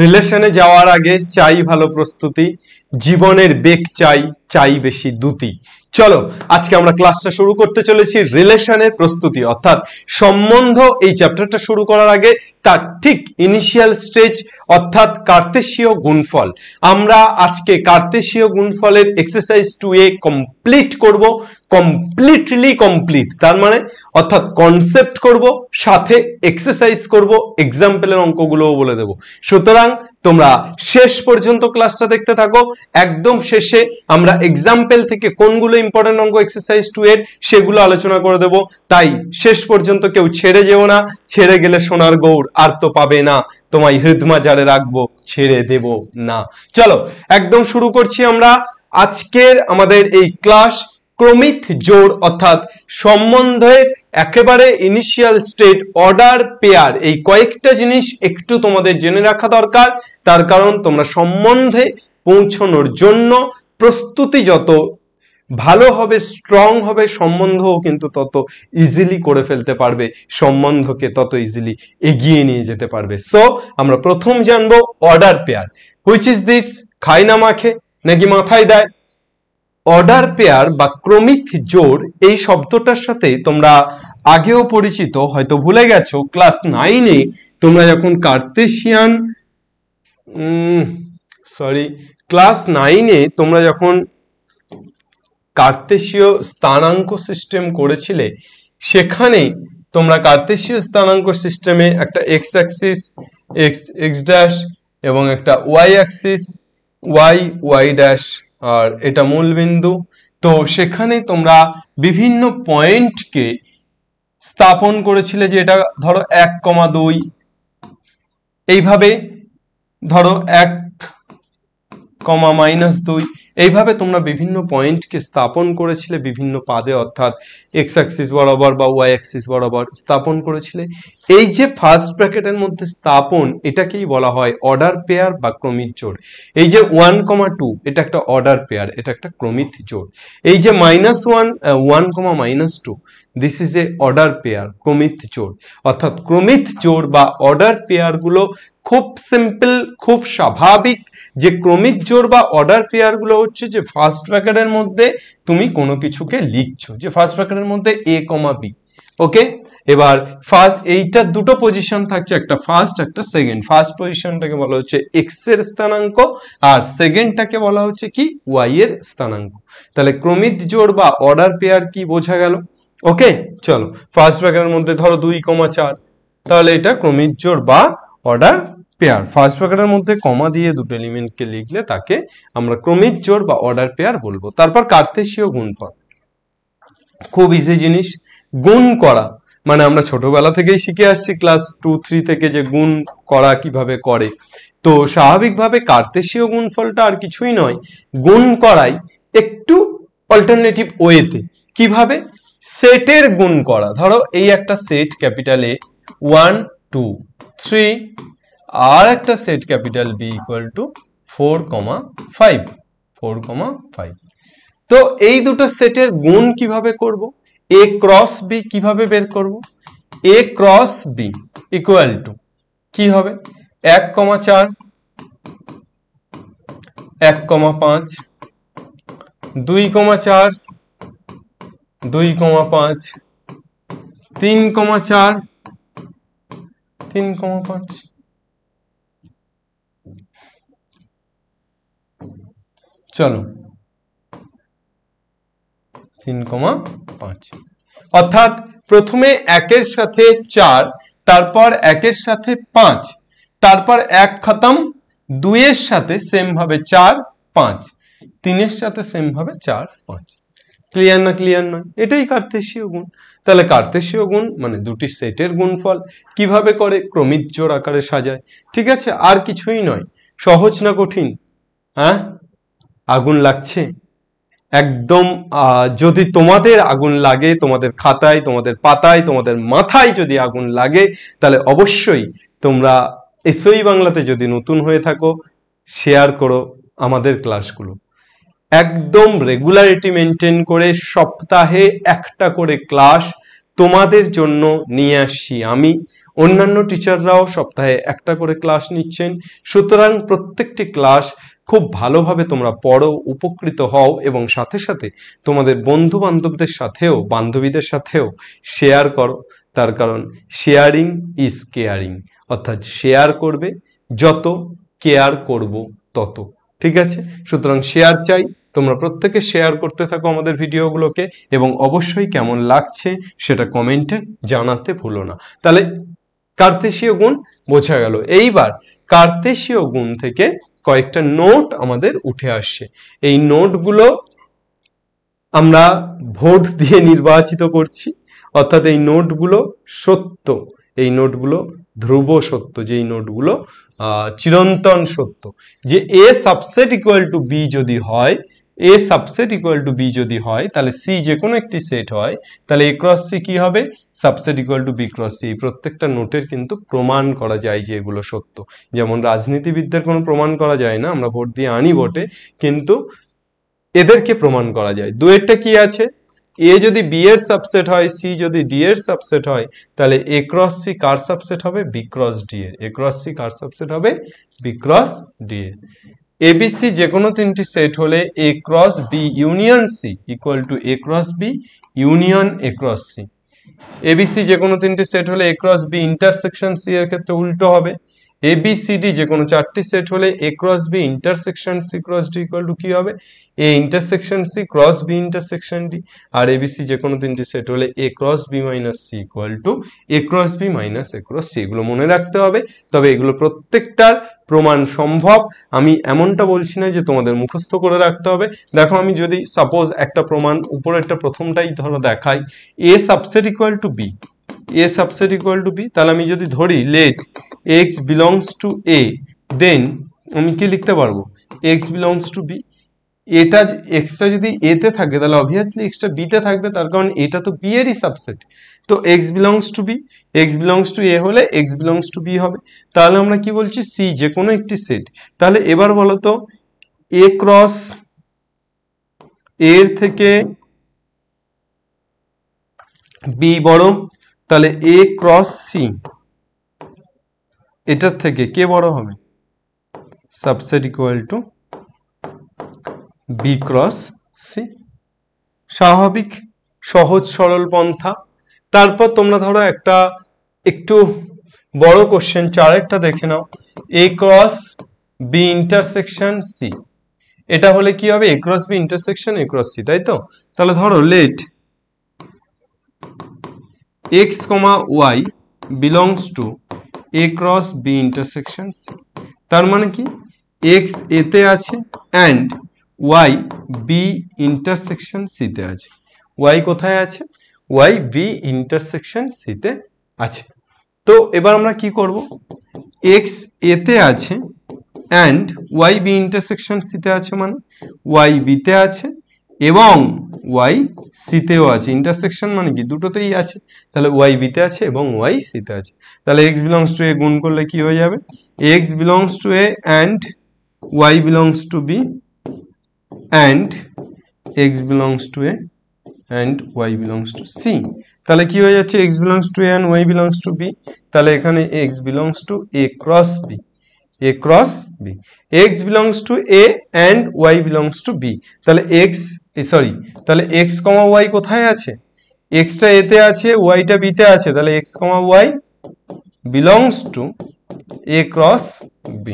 রিলেশনে যাওয়ার আগে চাই ভালো প্রস্তুতি জীবনের বেগ চাই চাই বেশি দুতি চলো আজকে আমরা ক্লাসটা শুরু করতে চলেছি রিলেশনের প্রস্তুতি অর্থাৎ সম্বন্ধ এই চ্যাপ্টারটা শুরু করার আগে তার ঠিক ইনিশিয়াল স্টেজ অর্থাৎ কার্তেশীয় গুণফল আমরা আজকে কার্তেশীয় গুণফলের এক্সারসাইজ টু এ কমপ্লিট করব কমপ্লিটলি কমপ্লিট তার মানে অর্থাৎ কনসেপ্ট করব সাথে এক্সারসাইজ করব এক্সাম্পলের অঙ্কগুলোও বলে দেব সুতরাং তোমরা শেষ পর্যন্ত ক্লাসটা দেখতে থাকো একদম শেষে আমরা এক্সাম্পল থেকে কোনগুলো ইম্পর্টেন্ট অঙ্গ এক্সারসাইজ টু এর সেগুলো আলোচনা করে দেব তাই শেষ পর্যন্ত কেউ ছেড়ে যেও না ছেড়ে গেলে সোনার গৌর আর তো পাবে না তোমায় হৃদমা জারে রাখবো ছেড়ে দেব না চলো একদম শুরু করছি আমরা আজকের আমাদের এই ক্লাস ক্রমিক জোড় অর্থাৎ সম্বন্ধের একেবারে ইনিশিয়াল স্টেট অর্ডার পেয়ার এই কয়েকটা জিনিস একটু তোমাদের জেনে রাখা দরকার তার কারণ তোমরা সম্বন্ধে পৌঁছানোর জন্য প্রস্তুতি যত ভালো হবে স্ট্রং হবে সম্বন্ধও কিন্তু তত ইজিলি করে ফেলতে পারবে সম্বন্ধকে তত ইজিলি এগিয়ে নিয়ে যেতে পারবে সো আমরা প্রথম জানবো order pair which is this খাই না মাখে নাকি মাথায় দেয় অর্ডার পেয়ার বা ক্রমিক জোর এই শব্দটার সাথে তোমরা আগেও পরিচিত হয়তো ভুলে গেছো ক্লাস নাইনে তোমরা যখন কার্তেশিয়ান সরি ক্লাস নাইনে তোমরা যখন কার্তেশীয় স্থানাঙ্ক সিস্টেম করেছিলে সেখানে তোমরা কার্তেশীয় স্থানাঙ্ক সিস্টেমে একটা X axis X X dash এবং একটা Y axis Y Y dash আর এটা মূল বিন্দু তো সেখানে তোমরা বিভিন্ন পয়েন্টকে স্থাপন করেছিলে যে এটা ধরো এক কমা দুই এইভাবে ধরো এক কমা মাইনাস দুই এইভাবে তোমরা বিভিন্ন পয়েন্টকে স্থাপন করেছিলে বিভিন্ন পাদে অর্থাৎ এক্স অ্যাক্সিস বরাবর বা ওয়াই অ্যাক্সিস বরাবর স্থাপন করেছিলে এই যে ফার্স্ট ব্র্যাকেটের মধ্যে স্থাপন এটাকেই বলা হয় অর্ডার পেয়ার বা ক্রমিক জোড় এই যে ওয়ান কমা টু এটা একটা অর্ডার পেয়ার এটা একটা ক্রমিক জোড় এই যে minus one one comma minus two this is a order pair ক্রমিক জোড় অর্থাৎ ক্রমিক জোড় বা অর্ডার পেয়ারগুলো খুব সিম্পল খুব স্বাভাবিক যে ক্রমিক জোর বা অর্ডার পেয়ারগুলো হচ্ছে যে ফার্স্ট ব্র্যাকেটের মধ্যে তুমি কোনো কিছুকে লিখছো যে ফার্স্ট ব্র্যাকেটের মধ্যে এ কমা বি ওকে এবার ফার্স্ট এইটা দুটো পজিশন থাকছে একটা ফার্স্ট একটা সেকেন্ড ফার্স্ট পজিশনটাকে বলা হচ্ছে এক্স এর স্থানাঙ্ক আর সেকেন্ডটাকে বলা হচ্ছে কি ওয়াই এর স্থানাঙ্ক তাহলে ক্রমিক জোড় বা অর্ডার পেয়ার কি বোঝা গেল ওকে চলো ফার্স্ট প্যাকেটের মধ্যে ধরো দুই কমা চার তাহলে এটা ক্রমিক জোড় বা অর্ডার পেয়ার ফার্স্ট প্যাকেটের মধ্যে কমা দিয়ে দুটো এলিমেন্টকে লিখলে তাকে আমরা ক্রমিক জোড় বা অর্ডার পেয়ার বলবো তারপর কার্তেশীয় গুণফল খুব ইজি জিনিস গুণ করা মানে আমরা ছোটবেলা থেকেই শিখে আসছি ক্লাস টু থ্রি থেকে যে গুণ করা কিভাবে করে তো স্বাভাবিকভাবে কার্তেশীয় গুণফলটা আর কিছুই নয় গুণ করাই একটু অল্টারনেটিভ ওয়েতে কিভাবে সেটের গুণ করা ধরো এই একটা set capital A one two three আর একটা set capital B equal to four comma five four comma five তো এই দুটো সেটের গুণ কিভাবে করবো এ ক্রস বি কিভাবে বের করব A cross B equal to কি হবে এক কমা চার এক কমা পাঁচ দুই কমা চার দুই কমা পাঁচ তিন কমা চার তিন কমা পাঁচ চলো তিন কমা পাঁচ অর্থাৎ প্রথমে একের সাথে চার তারপর একের সাথে পাঁচ তারপর এক খতম দুইয়ের সাথে সেমভাবে চার পাঁচ তিনের সাথে সেমভাবে চার পাঁচ ক্লিয়ার না ক্লিয়ার নয় এটাই কার্তেশীয় গুণ তাহলে কার্তেশীয় গুণ মানে দুটি সেটের গুণফল কিভাবে করে ক্রমিক জোর আকারে সাজায় ঠিক আছে আর কিছুই নয় সহজ না কঠিন হ্যাঁ আগুন লাগছে একদম যদি তোমাদের আগুন লাগে তোমাদের খাতায় তোমাদের পাতায় তোমাদের মাথায় যদি আগুন লাগে তাহলে অবশ্যই তোমরা এসই বাংলাতে যদি নতুন হয়ে থাকো শেয়ার করো আমাদের ক্লাসগুলো একদম রেগুলারিটি মেনটেন করে সপ্তাহে একটা করে ক্লাস তোমাদের জন্য নিয়ে আসি আমি অন্যান্য টিচাররাও সপ্তাহে একটা করে ক্লাস নিচ্ছেন সুতরাং প্রত্যেকটি ক্লাস খুব ভালোভাবে তোমরা পড়ো উপকৃত হও এবং সাথে সাথে তোমাদের বন্ধু বান্ধবদের সাথেও বান্ধবীদের সাথেও শেয়ার করো তার কারণ শেয়ারিং ইজ কেয়ারিং অর্থাৎ শেয়ার করবে যত কেয়ার করব তত ঠিক আছে সুতরাং শেয়ার চাই তোমরা প্রত্যেকে শেয়ার করতে থাকো আমাদের ভিডিওগুলোকে এবং অবশ্যই কেমন লাগছে সেটা কমেন্টে জানাতে ভুলো না তাহলে কার্তেশীয় গুণ বোঝা গেল এইবার কার্তেশীয় গুণ থেকে কয়েকটা নোট আমাদের উঠে আসছে এই নোটগুলো আমরা ভোট দিয়ে নির্বাচিত করছি অর্থাৎ এই নোটগুলো সত্য এই নোটগুলো ধ্রুব সত্য যে এই নোটগুলো চিরন্তন সত্য যে A subset equal to B যদি হয় A subset equal to B যদি হয় তাহলে সি যে কোনো একটি সেট হয় তাহলে এ ক্রস সি কী হবে subset equal to B cross C প্রত্যেকটা নোটের কিন্তু প্রমাণ করা যায় যে এগুলো সত্য যেমন রাজনীতিবিদদের কোনো প্রমাণ করা যায় না আমরা ভোট দিয়ে আনি ভোটে কিন্তু এদেরকে প্রমাণ করা যায় দুয়েরটা কি আছে এ যদি বি এর সাবসেট হয় সি যদি ডি এর সাবসেট হয় তাহলে এ ক্রস সি কার সাবসেট হবে বিক্রস ক্রস ডি এর এ ক্রস সি কার সাবসেট হবে বিক্রস ক্রস ডি এর এবিসি যে কোনো তিনটি সেট হলে A cross B union C equal to A cross B union A cross C ABC যে কোনো তিনটি সেট হলে A cross B intersection C এর ক্ষেত্রে উল্টো হবে এবিসিডি যে কোনো চারটি সেট হলে A cross B intersection C cross D equal to কী হবে A intersection C cross B intersection D আর এবিসি যে কোনো তিনটি সেট হলে A cross B minus C equal to A cross B minus A cross C এগুলো মনে রাখতে হবে তবে এগুলো প্রত্যেকটার প্রমাণ সম্ভব আমি এমনটা বলছি না যে তোমাদের মুখস্থ করে রাখতে হবে দেখো আমি যদি সাপোজ একটা প্রমাণ উপরে একটা প্রথমটাই ধরো দেখাই A subset equal to B A subset equal to B তাহলে আমি যদি ধরি let X belongs to A then আমি কি লিখতে পারবো এক্স বিলংস টু বি এটা এক্সট্রা যদি এতে থাকে তাহলে অবভিয়াসলি এক্সট্রা বিতে থাকবে তার কারণ এটা তো বি এরই সাবসেট তো X belongs to B X belongs to A হলে এক্স বিলংস টু বি হবে তাহলে আমরা কি বলছি সি যে কোনো একটি সেট তাহলে এবার বলো তো এ ক্রস এর থেকে বি বড় তাহলে এ ক্রস সি এটার থেকে কে বড় হবে subset equal to B cross C স্বাভাবিক সহজ সরল পন্থা তারপর তোমরা ধরো একটা একটু বড় কোশ্চেন চারেরটা দেখে নাও A cross B intersection C এটা হলে কি হবে A cross B intersection A cross C তাই তো তাহলে ধরো let X comma Y belongs to A cross B intersection C তার মানে কি এক্স এতে আছে অ্যান্ড ওয়াই বি ইন্টারসেকশন সিতে আছে ওয়াই কোথায় আছে ওয়াই বি ইন্টারসেকশন সিতে আছে তো এবার আমরা কি করব এক্স এতে আছে অ্যান্ড ওয়াই বি ইন্টারসেকশন সিতে আছে মানে ওয়াই বিতে আছে এবং ওয়াই সিতেও আছে ইন্টারসেকশন মানে কি দুটোতেই আছে তাহলে ওয়াই বিতে আছে এবং ওয়াই সিতে আছে তাহলে এক্স বিলংস টু এ গুণ করলে কি হয়ে যাবে X belongs to A and Y belongs to B and X belongs to A and Y belongs to C তাহলে কি হয়ে যাচ্ছে X belongs to A and Y belongs to B তাহলে এখানে X belongs to A cross B A cross B X belongs to A and Y belongs to B তাহলে X sorry তাহলে X comma Y কোথায় আছে এক্সটা এতে আছে ওয়াইটা বিতে আছে তাহলে X comma Y belongs to A cross B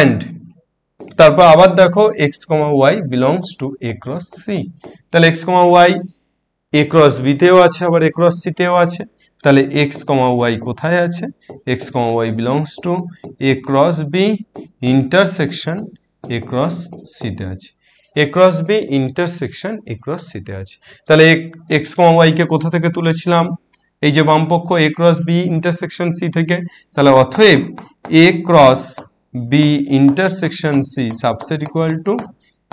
and তারপর আবার দেখো X comma Y belongs to A cross C তাহলে X comma Y A cross বিতেও আছে আবার এ ক্রস সিতেও আছে তাহলে এক্স কমা ওয়াই কোথায় আছে X comma Y belongs to A cross B intersection A cross সিতে আছে A cross B intersection A cross সিতে আছে তাহলে এক্স কমা ওয়াইকে কোথা থেকে তুলেছিলাম এই যে বামপক্ষ A cross B intersection C থেকে তাহলে অথব A cross B intersection C subset equal to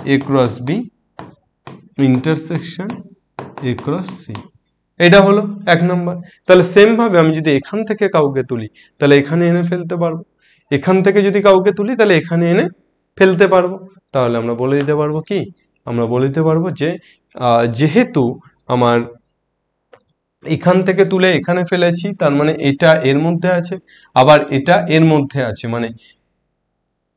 A cross B intersection A cross C এটা হলো এক নম্বর তাহলে সেমভাবে আমি যদি এখান থেকে কাউকে তুলি তাহলে এখানে এনে ফেলতে পারবো এখান থেকে যদি কাউকে তুলি তাহলে এখানে এনে ফেলতে পারবো তাহলে আমরা বলে দিতে পারবো কি আমরা বলে দিতে পারবো যে যেহেতু আমার এখান থেকে তুলে এখানে ফেলেছি তার মানে এটা এর মধ্যে আছে আবার এটা এর মধ্যে আছে মানে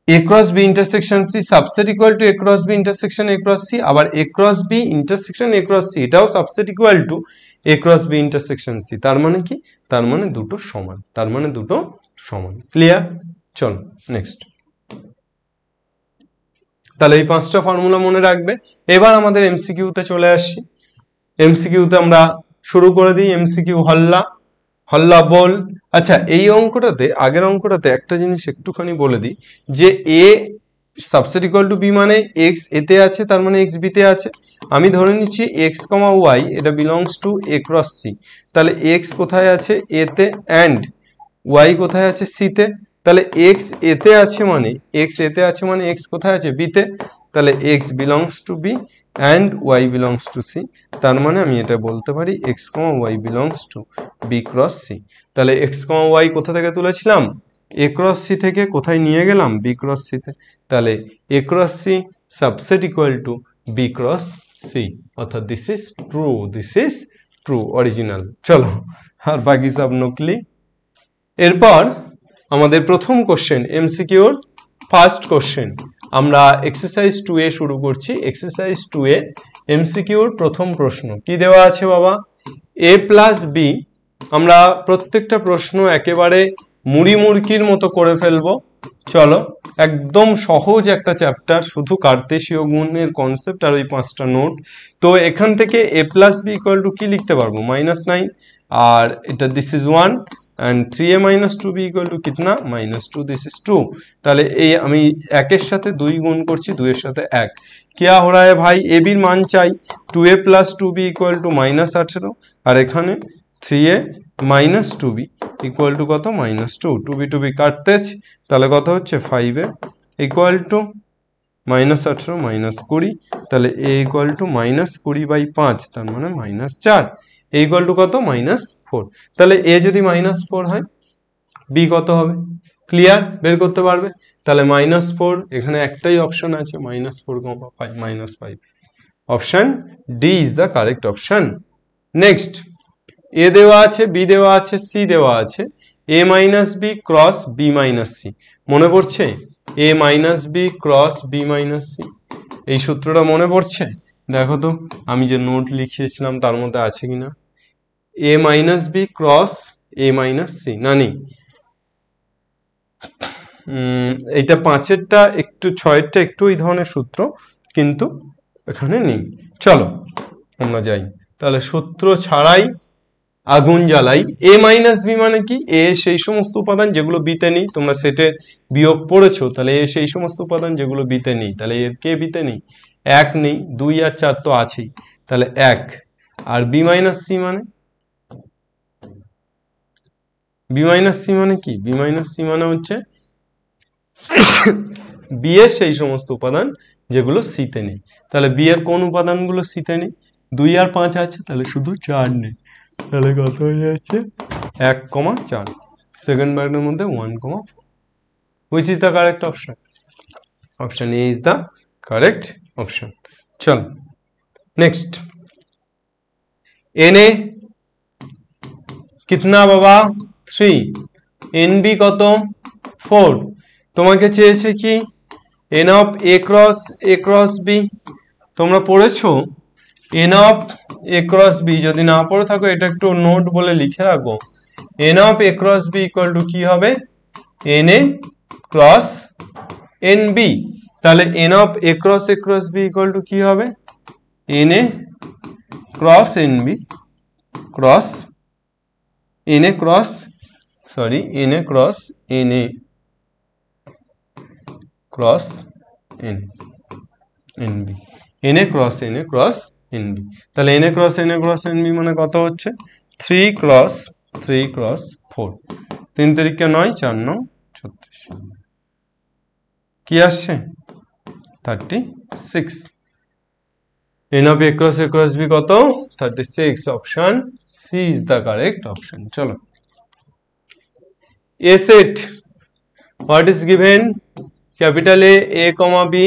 a cross b intersection c subset equal to a cross b intersection a cross c আবার a cross b intersection a cross c এটাও subset equal to a cross b intersection c তার মানে কি তার মানে দুটো সমান তার মানে দুটো সমান ক্লিয়ার চলো নেক্সট তাহলে এই পাঁচটা ফর্মুলা মনে রাখবে এবার আমাদের এমসিকিউতে চলে আসি এমসিকিউতে আমরা শুরু করে দিই এমসিকিউ হল্লা হল্লা বল আচ্ছা এই অঙ্কটাতে আগের অঙ্কটাতে একটা জিনিস একটুখানি বলে দিই যে A subset equal to B মানে এক্স এতে আছে তার মানে এক্স বিতে আছে আমি ধরে নিচ্ছি এক্স কমা ওয়াই এটা belongs to A cross C তাহলে এক্স কোথায় আছে এতে অ্যান্ড ওয়াই কোথায় আছে সিতে তাহলে এক্স এতে আছে মানে এক্স এতে আছে মানে এক্স কোথায় আছে বিতে তাহলে X belongs to B and Y belongs to C তার মানে আমি এটা বলতে পারি X comma Y belongs to B cross C তাহলে এক্স কমা ওয়াই কোথা থেকে তুলেছিলাম এ ক্রস সি থেকে কোথায় নিয়ে গেলাম বি ক্রস সিতে তাহলে A cross C subset equal to B cross C অর্থাৎ this is true this is true original চলো আর বাকি সব নকলি এরপর আমাদের প্রথম কোশ্চেন এমসিকিউর ফার্স্ট কোশ্চেন আমরা এক্সারসাইজ টু এ শুরু করছি এক্সারসাইজ টু এ এমসিকিউর প্রথম প্রশ্ন কি দেওয়া আছে বাবা এ প্লাস বি আমরা প্রত্যেকটা প্রশ্ন একেবারে মুড়ি মুড়কির মতো করে ফেলবো চলো একদম সহজ একটা চ্যাপ্টার শুধু কার্তেশীয় গুণের কনসেপ্ট আর ওই পাঁচটা নোট তো এখান থেকে A plus B equal to কী লিখতে পারবো মাইনাস নাইন আর এটা this is one and three A minus two B equal to কিতনা minus two this is two তাহলে এই আমি একের সাথে দুই গুণ করছি দুইয়ের সাথে এক কেয়া হো রায় ভাই এ বির মান চাই two A plus two B equal to minus আঠেরো আর এখানে three A minus two B equal to কত minus two two B two B কাটতেছি তাহলে কত হচ্ছে five A equal to minus আঠেরো মাইনাস কুড়ি তাহলে এ ইকুয়াল টু মাইনাস কুড়ি বাই পাঁচ তার মানে মাইনাস চার এ ইকুয়াল টু কত মাইনাস ফোর তাহলে এ যদি মাইনাস ফোর হয় বি কত হবে ক্লিয়ার বের করতে পারবে তাহলে মাইনাস ফোর এখানে একটাই অপশন আছে minus four comma five minus five option D is the correct option next A দেওয়া আছে বি দেওয়া আছে সি দেওয়া আছে A minus B cross B minus C মনে পড়ছে A minus B cross B minus C এই সূত্রটা মনে পড়ছে দেখো তো আমি যে নোট লিখিয়েছিলাম তার মধ্যে আছে কিনা a minus b cross a minus c না নেই এটা পাঁচেরটা একটু ছয়েরটা একটু এই ধরনের সূত্র কিন্তু এখানে নেই চলো আমরা যাই তাহলে সূত্র ছাড়াই আগুন জ্বালাই এ মাইনাস বি মানে কি এ সেই সমস্ত উপাদান যেগুলো বিতে নেই তোমরা সেটে বিয়োগ পড়েছো তাহলে এ সেই সমস্ত উপাদান যেগুলো বিতে নেই তাহলে এর কে বিতে নেই এক নেই দুই আর চার তো আছেই তাহলে এক আর বি মাইনাস সি মানে বি মাইনাস সি মানে কি বি মাইনাস সি মানে হচ্ছে বি এর সেই সমস্ত উপাদান যেগুলো সিতে নেই তাহলে বি এর কোন উপাদানগুলো সিতে নেই দুই আর পাঁচ আছে তাহলে শুধু চার নেই তাহলে কত হয়ে যাচ্ছে এক কমা চার সেকেন্ড ব্র্যাকেটের মধ্যে one comma which is the correct option option A is the correct option চল নেক্সট এনে कितना বাবা থ্রি এনবি কত ফোর তোমাকে চেয়েছে কি n of A cross A cross B তোমরা পড়েছো n of A cross B যদি না পড়ে থাকো এটা একটু নোট বলে লিখে রাখো n of A cross B equal to কি হবে n A cross n B তাহলে n of A cross A cross B equal to কি হবে n A cross n B cross n A cross sorry n A cross n A cross n n B n A cross n A cross n B তাহলে n A cross n A cross n B মানে কত হচ্ছে three cross three cross four তিন তারিখে নয় চার নয় ছত্রিশ কি আসছে thirty six n of A cross A cross B কত thirty six option C is the correct option চলো a set what is given capital A A comma B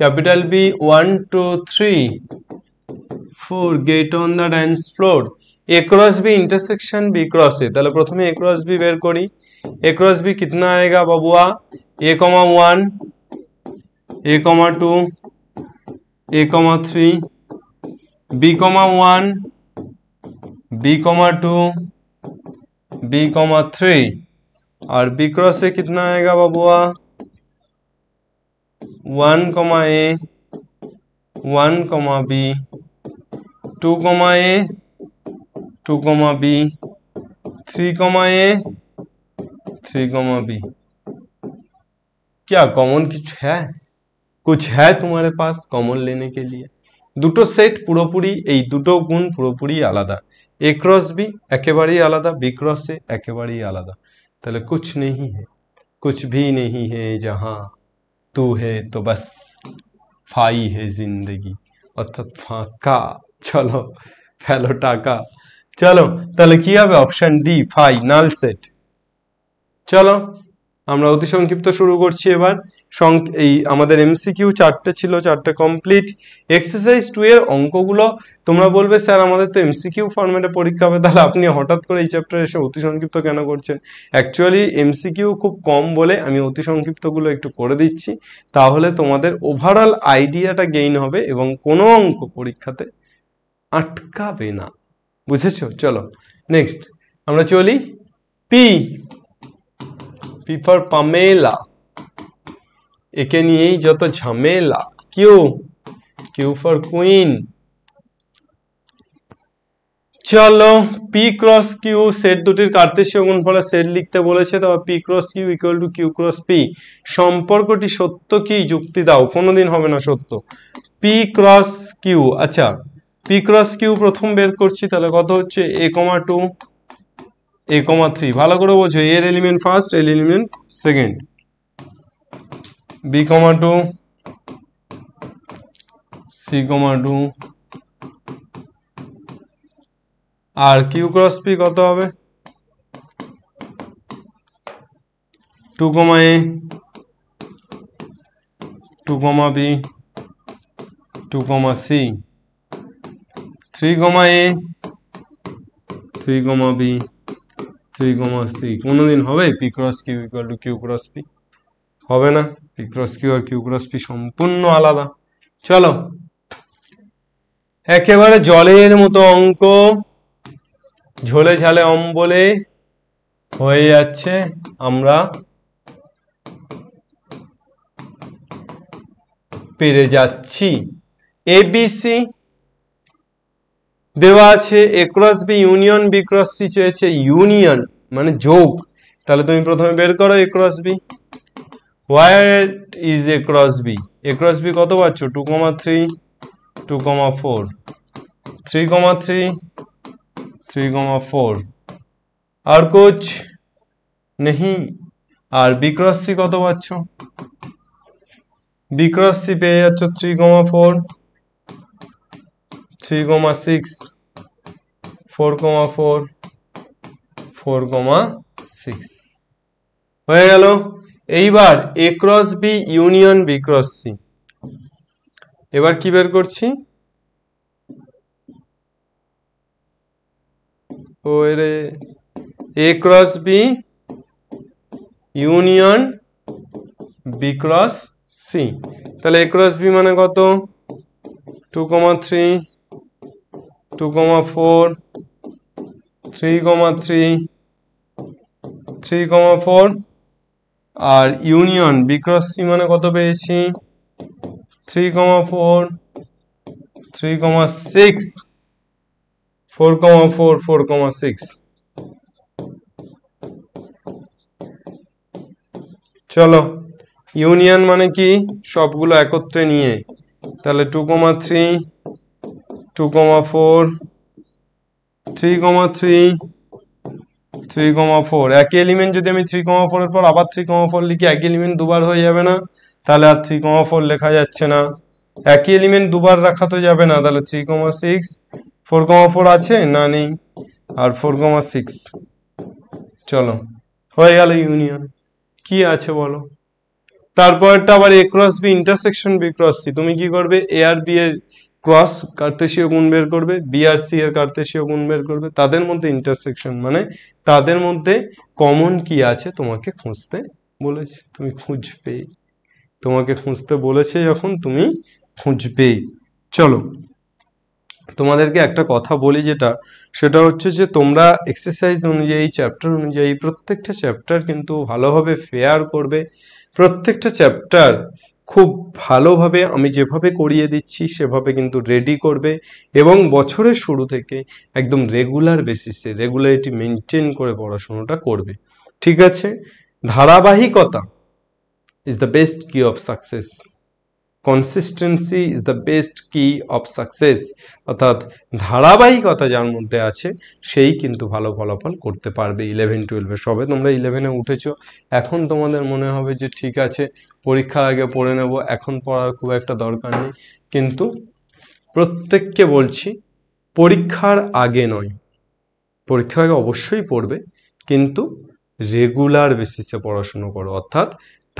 capital B one two three four get on the dance floor A cross B intersection B cross A তাহলে প্রথমে a cross b বের করি a cross b कितना आएगा बाबुआ ए comma one ए कमा two A comma three B comma one B comma two B comma three और B cross A कितना आएगा बाबुआ one comma A one comma B two comma A two comma B three comma A three comma B क्या common कुछ है कुछ है तुम्हारे पास कॉमन लेने के लिए দুটো সেট পুরোপুরি এই দুটো গুণ পুরোপুরি আলাদা এ ক্রস বি একেবারেই আলাদা বি ক্রস এ একেবারেই আলাদা तले कुछ नहीं है कुछ भी नहीं है जहाँ तू है तो बस फाई है जिंदगी और फाका चलो फैलो टाका चलो तले किया option D phi null set चलो আমরা অতি সংক্ষিপ্ত শুরু করছি এবার এই আমাদের এমসিকিউ চারটে ছিল চারটে কমপ্লিট এক্সারসাইজ টু এর অঙ্কগুলো তোমরা বলবে স্যার আমাদের তো এমসিকিউ ফর্মেটে পরীক্ষা হবে তাহলে আপনি হঠাৎ করে এই চ্যাপ্টার এসে অতি সংক্ষিপ্ত কেন করছেন অ্যাকচুয়ালি এমসিকিউ খুব কম বলে আমি অতি সংক্ষিপ্তগুলো একটু করে দিচ্ছি তাহলে তোমাদের ওভারঅল আইডিয়াটা গেইন হবে এবং কোনো অঙ্ক পরীক্ষাতে আটকাবে না বুঝেছো চলো নেক্সট আমরা চলি পি প্রিফার পামেলা একে নিয়েই যত ঝামেলা কিউ কিউ ফর কুইন চলো পি ক্রস কিউ সেট দুটির কার্তেশীয় ফলে সেট লিখতে বলেছে তবে P cross Q equal to Q cross P সম্পর্কটি সত্য কি যুক্তি দাও কোনোদিন হবে না সত্য পি ক্রস কিউ আচ্ছা পি ক্রস কিউ প্রথম বের করছি তাহলে কত হচ্ছে এ comma two A comma three ভালো করে বোঝো এর এলিমেন্ট ফার্স্ট এর element second B comma two C comma two আর কিউ ক্রস পি কত হবে two comma A two comma B two comma C three comma A three comma B three comma C কোনোদিন হবে P cross Q equal to Q cross P হবে না P cross Q আর Q cross P সম্পূর্ণ আলাদা চলো একেবারে জলের মতো অঙ্ক ঝোলে ঝালে অম্বলে হয়ে যাচ্ছে আমরা পেরে যাচ্ছি এবিসি দেওয়া আছে A cross B union B cross C চেয়েছে ইউনিয়ন মানে যোগ তাহলে তুমি প্রথমে বের করো A cross B where is A cross B A cross B কত পাচ্ছ two comma three two comma four three comma three three comma four আর কোচ নেহি আর বি ক্রস সি কত পাচ্ছ বি ক্রস সি পেয়ে যাচ্ছ three comma four three comma six four comma four four comma six হয়ে গেল এইবার A cross B union B cross C এবার কি বের করছি ও রে A cross B union B cross C তাহলে এ ক্রস বি মানে কত two comma three two comma four three comma three three comma four আর ইউনিয়ন বিক্রস সি মানে কত পেয়েছি three comma four three comma six four comma four four comma six চলো union মানে কি সবগুলো একত্রে নিয়ে তাহলে two comma three two comma four three comma three three comma four একই এলিমেন্ট যদি আমি থ্রি কমা ফোরের পর আবার থ্রি কমা ফোর লিখি একই এলিমেন্ট দুবার হয়ে যাবে না তাহলে আর থ্রি কমা ফোর লেখা যাচ্ছে না একই এলিমেন্ট দুবার রাখা তো যাবে না তাহলে three comma six four comma four আছে না নেই আর ফোর কমা সিক্স চলো হয়ে গেল ইউনিয়ন কি আছে বলো তারপরটা আবার A cross B intersection B cross C তুমি কি করবে এ আর বি এর ক্রস কার্তেশীয় গুণ বের করবে বিআরসি এর কার্তেশীয় গুণ বের করবে তাদের মধ্যে ইন্টারসেকশন মানে তাদের মধ্যে কমন কি আছে তোমাকে খুঁজতে বলেছে তুমি খুঁজবেই তোমাকে খুঁজতে বলেছে যখন তুমি খুঁজবেই চলো তোমাদেরকে একটা কথা বলি যেটা সেটা হচ্ছে যে তোমরা এক্সারসাইজ অনুযায়ী চ্যাপ্টার অনুযায়ী প্রত্যেকটা চ্যাপ্টার কিন্তু ভালোভাবে ফেয়ার করবে প্রত্যেকটা চ্যাপ্টার খুব ভালোভাবে আমি যেভাবে করিয়ে দিচ্ছি সেভাবে কিন্তু রেডি করবে এবং বছরের শুরু থেকে একদম রেগুলার বেসিসে রেগুলারিটি মেনটেন করে পড়াশোনাটা করবে ঠিক আছে ধারাবাহিকতা is the best key of success consistency is the best key of success অর্থাৎ ধারাবাহিকতা যার মধ্যে আছে সেই কিন্তু ভালো ফলাফল করতে পারবে ইলেভেন টুয়েলভে সবে তোমরা ইলেভেনে উঠেছ এখন তোমাদের মনে হবে যে ঠিক আছে পরীক্ষার আগে পড়ে নেব এখন পড়ার খুব একটা দরকার নেই কিন্তু প্রত্যেককে বলছি পরীক্ষার আগে নয় পরীক্ষার আগে অবশ্যই পড়বে কিন্তু রেগুলার বেসিসে পড়াশুনো করো অর্থাৎ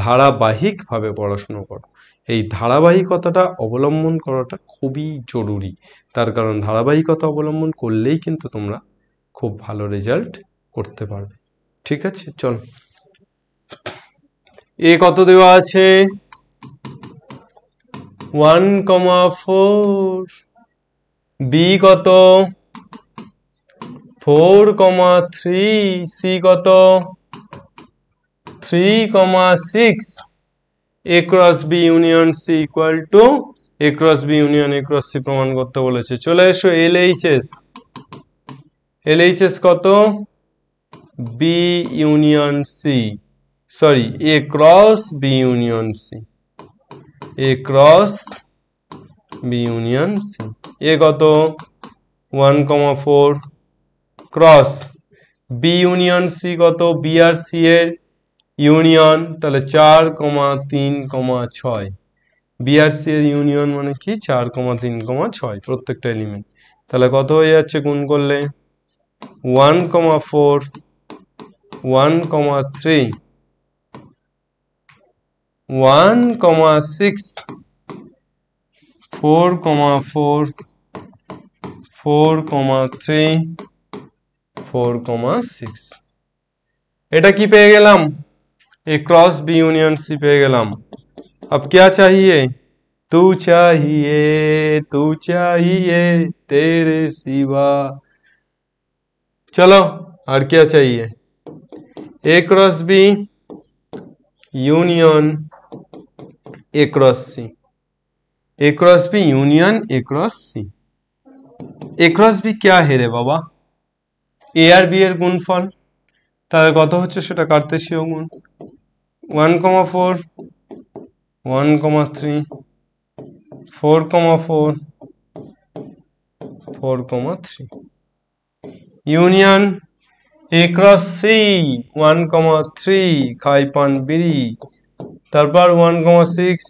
ধারাবাহিকভাবে পড়াশুনো করো এই ধারাবাহিকতাটা অবলম্বন করাটা খুবই জরুরি তার কারণ ধারাবাহিকতা অবলম্বন করলেই কিন্তু তোমরা খুব ভালো রেজাল্ট করতে পারবে ঠিক আছে চল এ কত দেওয়া আছে ওয়ান কমা ফোর বি কত ফোর কমা থ্রি সি কত three comma six A cross B union C equal to A cross B union A cross C প্রমাণ করতে বলেছে চলে এসো L H S L H S কত B union C sorry A cross B union C A cross B union C A কত one comma four cross B union C কত B আর C এর ইউনিয়ন তাহলে চার কমা তিন কমা ছয় BRC এর ইউনিয়ন মানে কি চার কমা তিন কমা ছয় প্রত্যেকটা এলিমেন্ট তাহলে কত হয়ে যাচ্ছে গুণ করলে one comma four one comma three one comma six four comma four four comma three four comma six এটা কি পেয়ে গেলাম A cross B union C पे गलम अब क्या चाहिए तू चाहिए तू चाहिए तेरे सिवा चलो और क्या चाहिए A cross B union A cross C A cross B union A cross C A cross B क्या है रे बाबा ए আর বি এর গুণফল তাহলে কত হচ্ছে সেটা কার্তেশীয় 1 comma 4 1 comma 3 4 comma 4 4 comma 3 union a cross c 1 comma 3 খাই পান বিড়ি তারপর 1 comma 6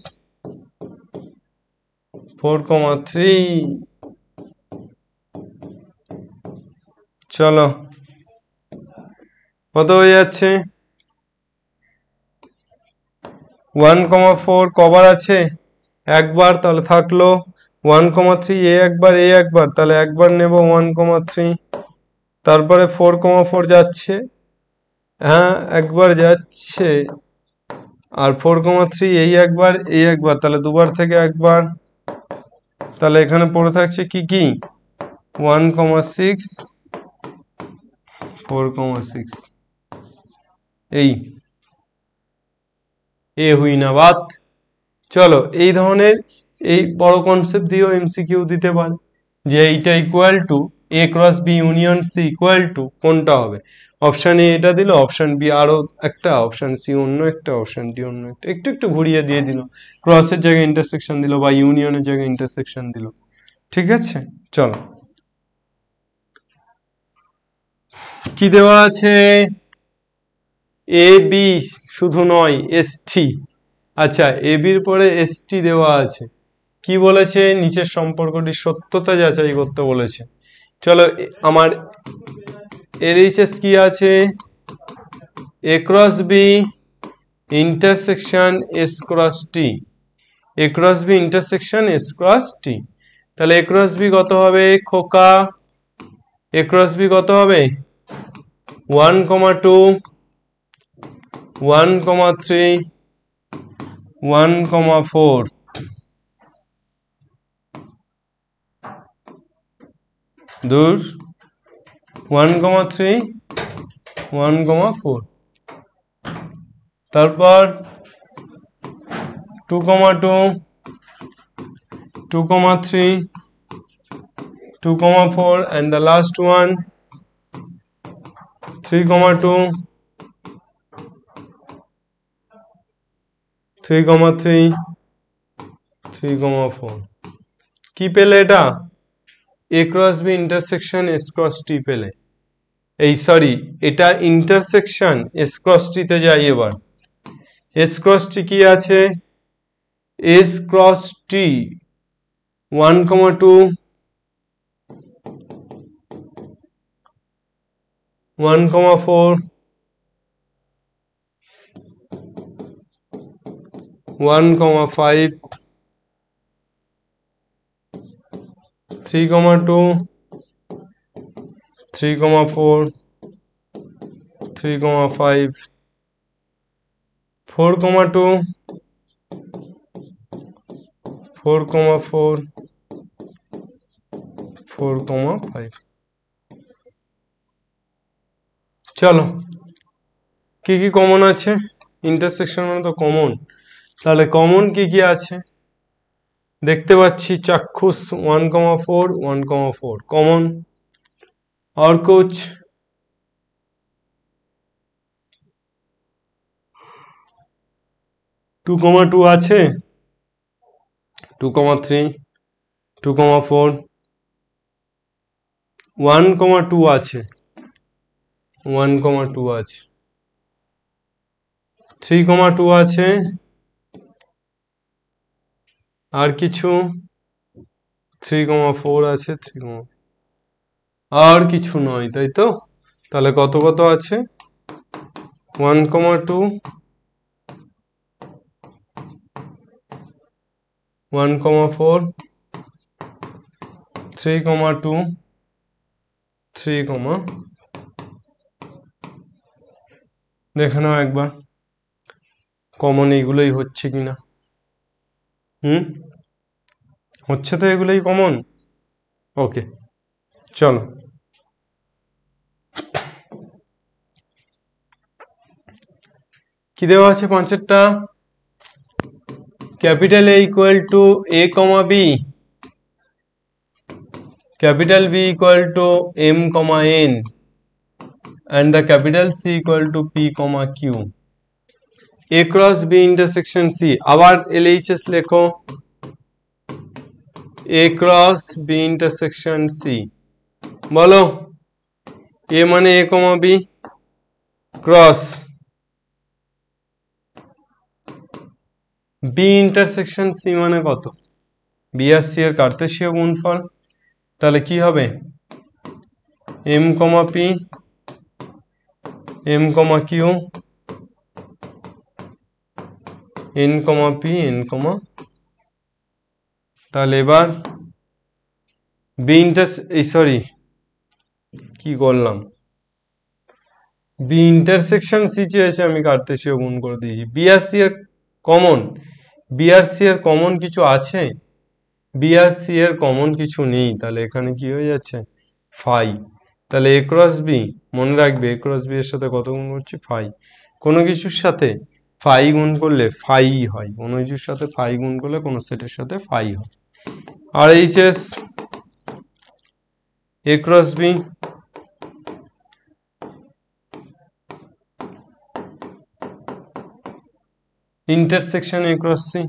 4 comma 3 চলো কত হয়ে যাচ্ছে ওয়ান কমা ফোর কবার আছে একবার তাহলে থাকলো ওয়ান কমা থ্রি এ একবার এ একবার তাহলে একবার নেব ওয়ান কমা থ্রি তারপরে ফোর কমা ফোর যাচ্ছে হ্যাঁ একবার যাচ্ছে আর ফোর কমা থ্রি এই একবার এই একবার তাহলে দুবার থেকে একবার তাহলে এখানে পড়ে থাকছে কি কি one comma six four comma six এই এ হুই না বাত চলো এই ধরনের এই বড় কনসেপ্ট দিয়েও এমসিকিউ দিতে পারে যে এইটা equal to A cross B union C equal to কোনটা হবে অপশান এ এটা দিল অপশান বি আরও একটা অপশান সি অন্য একটা অপশান ডি অন্য একটা একটু একটু ঘুরিয়ে দিয়ে দিল ক্রসের জায়গায় ইন্টারসেকশন দিল বা ইউনিয়নের জায়গায় ইন্টারসেকশন দিল ঠিক আছে চলো কি দেওয়া আছে এ বি শুধু নয় এসটি আচ্ছা এবির পরে এসটি দেওয়া আছে কি বলেছে নিচের সম্পর্কটি সত্যতা যাচাই করতে বলেছে চলো আমার এলএইচএস কি আছে A cross B intersection S cross T A cross B intersection S cross T তাহলে এ ক্রস বি কত হবে খোকা এ ক্রস বি কত হবে one comma two one comma three one comma four দূর one comma three one comma four তারপর two comma two two comma three two comma four and the last one three comma two 3 comma 3 3 comma 4 কি পেলে এটা a cross b intersection s cross t পেলে এই sorry এটা intersection s cross t তে যাই এবার s cross t কি আছে s cross t 1 comma 2 1 comma 4 1 comma 5 3 comma 2 3 comma 4 3 comma 5 4 comma 2 4 comma 4 4 comma 5 চলো কি কি কমন আছে ইন্টারসেকশন মানে তো কমন তাহলে কমন কি কি আছে দেখতে পাচ্ছি চাক্ষুষ one comma four one comma four common আর কোচ টু কমা টু আছে two comma three two comma four one comma two আছে ওয়ান কমা টু আছে থ্রি কমা টু আছে আর কিছু থ্রি কমা ফোর আছে থ্রি কমা আর কিছু নয় তাই তো তাহলে কত কত আছে one comma two one comma four three comma two three comma দেখে নাও একবার কমন এইগুলোই হচ্ছে কিনা হুম হচ্ছে তো এগুলোই কমন ওকে চলো কি দেওয়া আছে পাঁচেরটা capital A equal to A comma B capital B equal to M comma N and the capital C equal to P comma Q A cross B intersection C আবার এলএইচএস লেখো A cross B intersection C বলো A মানে A comma B cross B intersection C মানে কত B আর C এর কার্তেশীয় গুণফল তাহলে কি হবে M comma P M comma Q N comma P N comma তাহলে এবার বি ইন্টার এই সরি কি করলাম বি ইন্টারসেকশন সি চেয়েছে আমি কাটতে সেও গুণ করে দিয়েছি বিআরসি এর কমন বিআরসি এর কমন কিছু আছে বিআরসি এর কমন কিছু নেই তাহলে এখানে কি হয়ে যাচ্ছে ফাই তাহলে এ ক্রস বি মনে রাখবে এ ক্রস বি এর সাথে কত গুণ করছি ফাই কোনো কিছুর সাথে ফাই গুণ করলে ফাই হয় কিছুর সাথে ফাই গুণ করলে কোনো সেটের সাথে ফাই হয় R H S A cross B intersection A cross C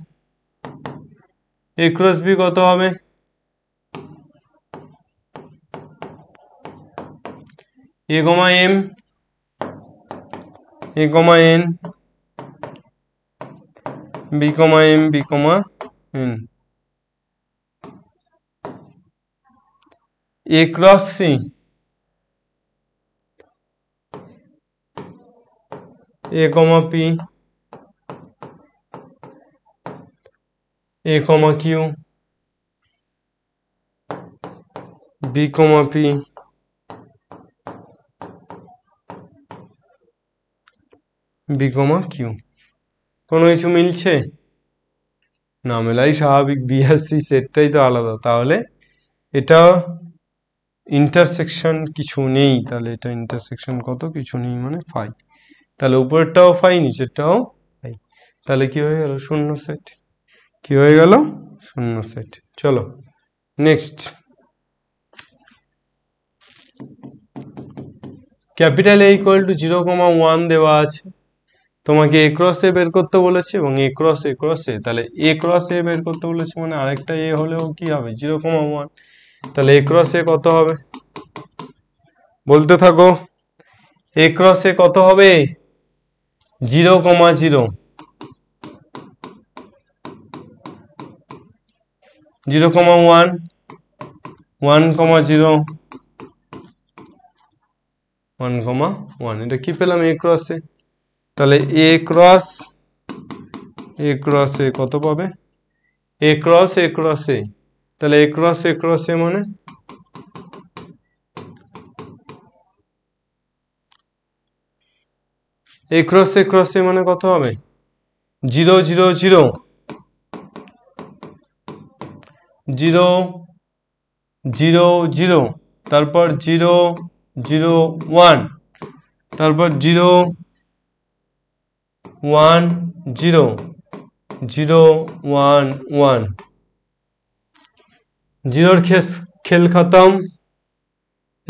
A cross B কত হবে A comma M A comma N b comma m b comma n a cross c a comma p a comma q b comma p b comma q কোনো কিছু মিলছে না মেলাই স্বাভাবিক BSc সেটটাই তো আলাদা তাহলে এটা ইন্টারসেকশন কিছু নেই তাহলে এটা ইন্টারসেকশন কত কিছু নেই মানে ফাই তাহলে উপরেরটাও ফাই নিচেরটাও ফাই তাহলে কি হয়ে গেল শূন্য সেট কি হয়ে গেল শূন্য সেট চলো next capital A equal to zero comma one দেওয়া আছে তোমাকে এ ক্রস এ বের করতে বলেছে এবং এ ক্রস এ ক্রস এ তাহলে এ ক্রস এ বের করতে বলেছে মানে আরেকটা এ হলেও কি হবে জিরো কমা ওয়ান তাহলে এ ক্রস এ কত হবে বলতে থাকো এ ক্রস এ কত হবে zero comma zero zero comma one one comma zero one comma one এটা কি পেলাম এ ক্রস এ তাহলে এ ক্রস এ ক্রস এ কত পাবে এ ক্রস এ ক্রস এ তাহলে এ ক্রস এ ক্রস এ মানে এ ক্রস এ ক্রস এ মানে কত হবে zero zero zero zero zero zero তারপর জিরো জিরো ওয়ান তারপর zero one zero zero one one জিরোর খেল খতম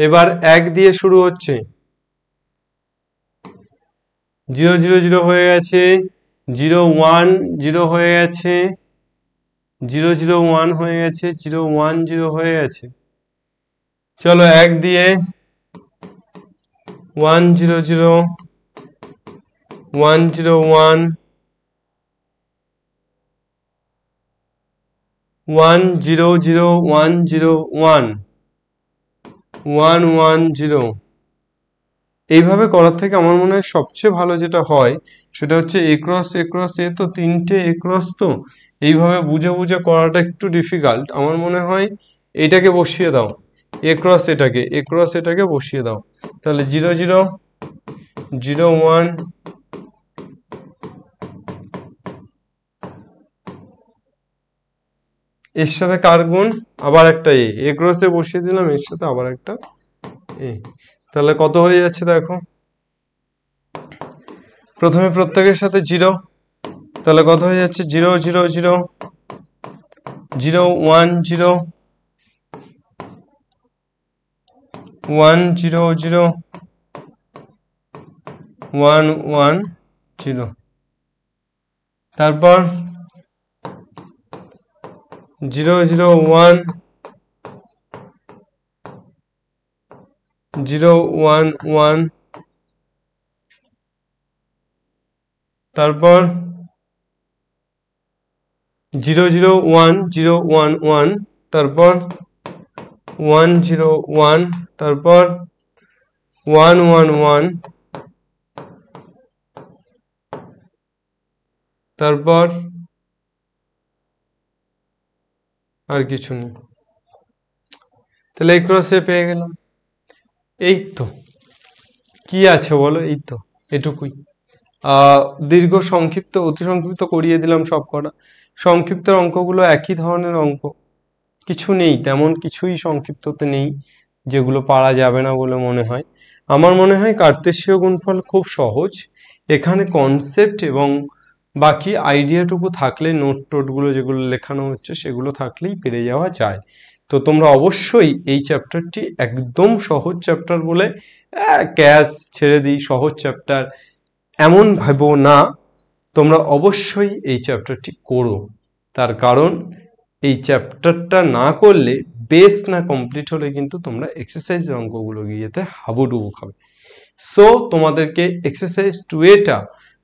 এবার এক দিয়ে শুরু হচ্ছে জিরো জিরো জিরো হয়ে গেছে জিরো ওয়ান জিরো হয়ে গেছে জিরো জিরো ওয়ান হয়ে গেছে জিরো ওয়ান জিরো হয়ে গেছে চলো এক দিয়ে one zero zero 101 one zero zero one zero one one one zero এইভাবে করার থেকে আমার মনে হয় সবচেয়ে ভালো যেটা হয় সেটা হচ্ছে এ ক্রস এ তো তিনটে এক্রস তো এইভাবে বুঝে বুঝে করাটা একটু ডিফিকাল্ট আমার মনে হয় এটাকে বসিয়ে দাও এক্রস এটাকে এক্রস এটাকে বসিয়ে দাও তাহলে জিরো জিরো জিরো ওয়ান এর সাথে কার গুণ আবার একটা এ এ ক্রসে বসিয়ে দিলাম এর সাথে আবার একটা এ তাহলে কত হয়ে যাচ্ছে দেখো প্রথমে প্রত্যেকের সাথে জিরো তাহলে কত হয়ে যাচ্ছে zero zero zero zero one zero one zero zero one one zero তারপর zero zero one zero one one তারপর zero zero one zero one one তারপর ওয়ান জিরো ওয়ান তারপর ওয়ান ওয়ান ওয়ান তারপর আর কিছু নেই তাহলে এই ক্রসে পেয়ে গেলাম এই তো কি আছে বলো এই তো এটুকুই দীর্ঘ সংক্ষিপ্ত অতি সংক্ষিপ্ত করিয়ে দিলাম সব কটা সংক্ষিপ্ত অঙ্কগুলো একই ধরনের অঙ্ক কিছু নেই তেমন কিছুই সংক্ষিপ্ততে নেই যেগুলো পারা যাবে না বলে মনে হয় আমার মনে হয় কার্তেশীয় গুণফল খুব সহজ এখানে কনসেপ্ট এবং বাকি আইডিয়াটুকু থাকলে নোট টোটগুলো যেগুলো লেখানো হচ্ছে সেগুলো থাকলেই পেরে যাওয়া যায় তো তোমরা অবশ্যই এই চ্যাপ্টারটি একদম সহজ চ্যাপ্টার বলে ক্যাশ ছেড়ে দিই সহজ চ্যাপ্টার এমন ভাব না তোমরা অবশ্যই এই চ্যাপ্টারটি করো তার কারণ এই চ্যাপ্টারটা না করলে বেস না কমপ্লিট হলে কিন্তু তোমরা এক্সারসাইজ অঙ্কগুলো গিয়েতে হাবুডুবু খাবে সো তোমাদেরকে এক্সারসাইজ টু এটা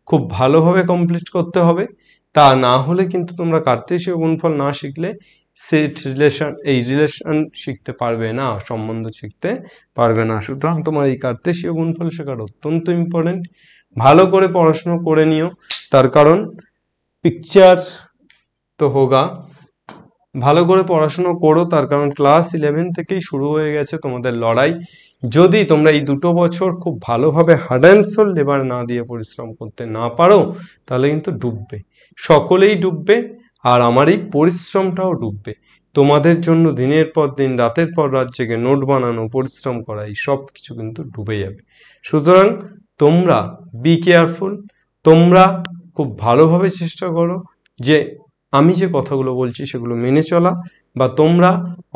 খুব ভালোভাবে কমপ্লিট করতে হবে তা না হলে কিন্তু তোমরা কার্তেশীয় গুণফল না শিখলে সেট রিলেশন এই রিলেশন শিখতে পারবে না সম্বন্ধ শিখতে পারবে না সুতরাং তোমার এই কার্তেশীয় গুণফল শেখার অত্যন্ত ইম্পর্টেন্ট ভালো করে পড়াশুনো করে নিও তার কারণ পিকচার তো হোগা ভালো করে পড়াশুনো করো তার কারণ ক্লাস ইলেভেন থেকেই শুরু হয়ে গেছে তোমাদের লড়াই যদি তোমরা এই দুটো বছর খুব ভালোভাবে হার্ড অ্যান্ড সোল লেবার না দিয়ে পরিশ্রম করতে না পারো তাহলে কিন্তু ডুববে সকলেই ডুববে আর আমার এই পরিশ্রমটাও ডুববে তোমাদের জন্য দিনের পর দিন রাতের পর রাত জেগে নোট বানানো পরিশ্রম করা এই সব কিছু কিন্তু ডুবে যাবে সুতরাং তোমরা বি কেয়ারফুল তোমরা খুব ভালোভাবে চেষ্টা করো যে আমি যে কথাগুলো বলছি সেগুলো মেনে চলা বা তোমরা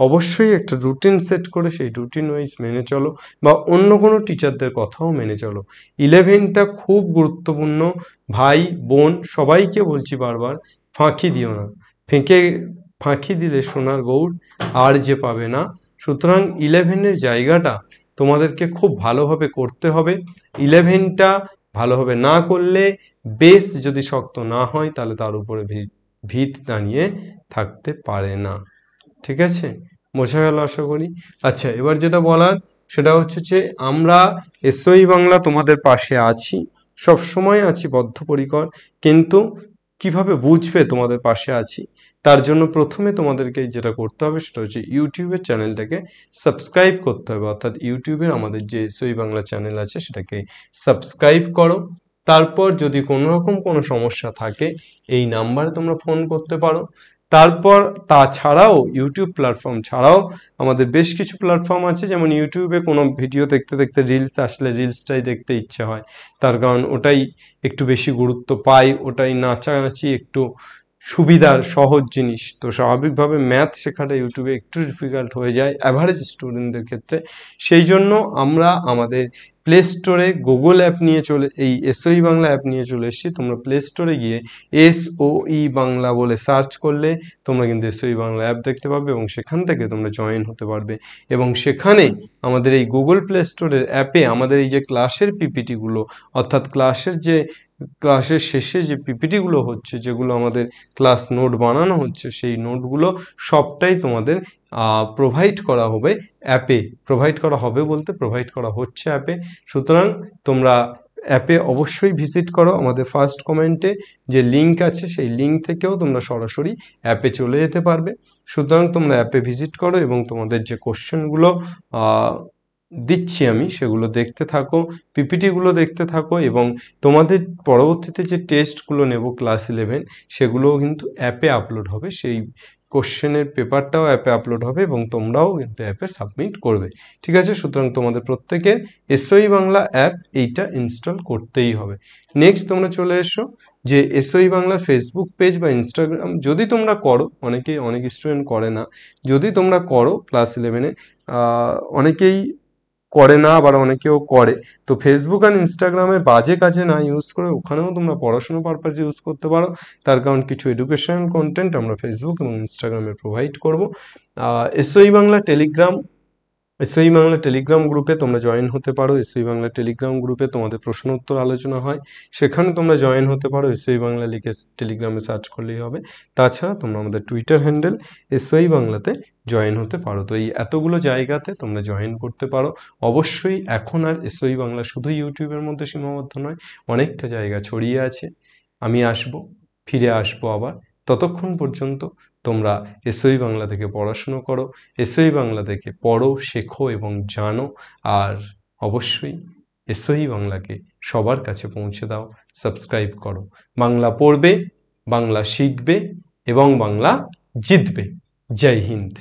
অবশ্যই একটা রুটিন সেট করে সেই রুটিন ওয়াইজ মেনে চলো বা অন্য কোনো টিচারদের কথাও মেনে চলো ইলেভেনটা খুব গুরুত্বপূর্ণ ভাই বোন সবাইকে বলছি বারবার ফাঁকি দিও না ফেঁকে ফাঁকি দিলে সোনার গৌড় আর যে পাবে না সুতরাং ইলেভেনের জায়গাটা তোমাদেরকে খুব ভালোভাবে করতে হবে ইলেভেনটা ভালোভাবে না করলে বেশ যদি শক্ত না হয় তাহলে তার উপরে ভিড় ভিত দাঁড়িয়ে থাকতে পারে না ঠিক আছে বোঝা গেল আশা করি আচ্ছা এবার যেটা বলার সেটা হচ্ছে যে আমরা এসই বাংলা তোমাদের পাশে আছি সব সময় আছি বদ্ধপরিকর কিন্তু কিভাবে বুঝবে তোমাদের পাশে আছি তার জন্য প্রথমে তোমাদেরকে যেটা করতে হবে সেটা হচ্ছে ইউটিউবের চ্যানেলটাকে সাবস্ক্রাইব করতে হবে অর্থাৎ ইউটিউবের আমাদের যে এসই বাংলা চ্যানেল আছে সেটাকে সাবস্ক্রাইব করো তারপর যদি কোনো রকম কোনো সমস্যা থাকে এই নাম্বারে তোমরা ফোন করতে পারো তারপর তাছাড়াও ইউটিউব প্ল্যাটফর্ম ছাড়াও আমাদের বেশ কিছু প্ল্যাটফর্ম আছে যেমন ইউটিউবে কোনো ভিডিও দেখতে দেখতে রিলস আসলে রিলসটাই দেখতে ইচ্ছে হয় তার কারণ ওটাই একটু বেশি গুরুত্ব পাই ওটাই নাচানাচি একটু সুবিধার সহজ জিনিস তো স্বাভাবিকভাবে ম্যাথ শেখাটা ইউটিউবে একটু ডিফিকাল্ট হয়ে যায় অ্যাভারেজ স্টুডেন্টদের ক্ষেত্রে সেই জন্য আমরা আমাদের প্লে স্টোরে গুগল অ্যাপ নিয়ে চলে এই এসওই e বাংলা অ্যাপ নিয়ে চলে এসেছি তোমরা প্লে স্টোরে গিয়ে এসওই e বাংলা বলে সার্চ করলে তোমরা কিন্তু এসওই e বাংলা অ্যাপ দেখতে পাবে এবং সেখান থেকে তোমরা জয়েন হতে পারবে এবং সেখানে আমাদের এই গুগল প্লে স্টোরের অ্যাপে আমাদের এই যে ক্লাসের পিপিটিগুলো অর্থাৎ ক্লাসের যে ক্লাসের শেষে যে পিপিটিগুলো হচ্ছে যেগুলো আমাদের ক্লাস নোট বানানো হচ্ছে সেই নোটগুলো সবটাই তোমাদের প্রোভাইড করা হবে অ্যাপে প্রোভাইড করা হবে বলতে প্রোভাইড করা হচ্ছে অ্যাপে সুতরাং তোমরা অ্যাপে অবশ্যই ভিজিট করো আমাদের ফার্স্ট কমেন্টে যে লিঙ্ক আছে সেই লিঙ্ক থেকেও তোমরা সরাসরি অ্যাপে চলে যেতে পারবে সুতরাং তোমরা অ্যাপে ভিজিট করো এবং তোমাদের যে কোশ্চেনগুলো দিচ্ছি আমি সেগুলো দেখতে থাকো পিপিটিগুলো দেখতে থাকো এবং তোমাদের পরবর্তীতে যে টেস্টগুলো নেব ক্লাস ইলেভেন সেগুলোও কিন্তু অ্যাপে আপলোড হবে সেই কোশ্চেনের পেপারটাও অ্যাপে আপলোড হবে এবং তোমরাও কিন্তু অ্যাপে সাবমিট করবে ঠিক আছে সুতরাং তোমাদের প্রত্যেকের এসওই e বাংলা অ্যাপ এইটা ইনস্টল করতেই হবে নেক্সট তোমরা চলে এসো যে এসওই e বাংলা ফেসবুক পেজ বা ইনস্টাগ্রাম যদি তোমরা করো অনেকেই অনেক স্টুডেন্ট করে না যদি তোমরা করো ক্লাস ইলেভেনে অনেকেই করে না আবার অনেকেও করে তো ফেসবুক আর ইনস্টাগ্রামে বাজে কাজে না ইউজ করে ওখানেও তোমরা পড়াশুনো পারপাস ইউজ করতে পারো তার কারণ কিছু এডুকেশনাল কন্টেন্ট আমরা ফেসবুক এবং ইনস্টাগ্রামে প্রোভাইড করবো এসওই e বাংলা টেলিগ্রাম এসআই বাংলা টেলিগ্রাম গ্রুপে তোমরা জয়েন হতে পারো এসআই বাংলা টেলিগ্রাম গ্রুপে তোমাদের প্রশ্ন উত্তর আলোচনা হয় সেখানে তোমরা জয়েন হতে পারো এসআই বাংলা লিখে টেলিগ্রামে সার্চ করলেই হবে তাছাড়া তোমরা আমাদের টুইটার হ্যান্ডেল এসআই বাংলাতে জয়েন হতে পারো তো এই এতগুলো জায়গাতে তোমরা জয়েন করতে পারো অবশ্যই এখন আর এসআই বাংলা শুধু ইউটিউবের মধ্যে সীমাবদ্ধ নয় অনেকটা জায়গা ছড়িয়ে আছে আমি আসব ফিরে আসবো আবার ততক্ষণ পর্যন্ত তোমরা এসই বাংলা থেকে পড়াশুনো করো এসই বাংলা থেকে পড়ো শেখো এবং জানো আর অবশ্যই এসই বাংলাকে সবার কাছে পৌঁছে দাও সাবস্ক্রাইব করো বাংলা পড়বে বাংলা শিখবে এবং বাংলা জিতবে জয় হিন্দ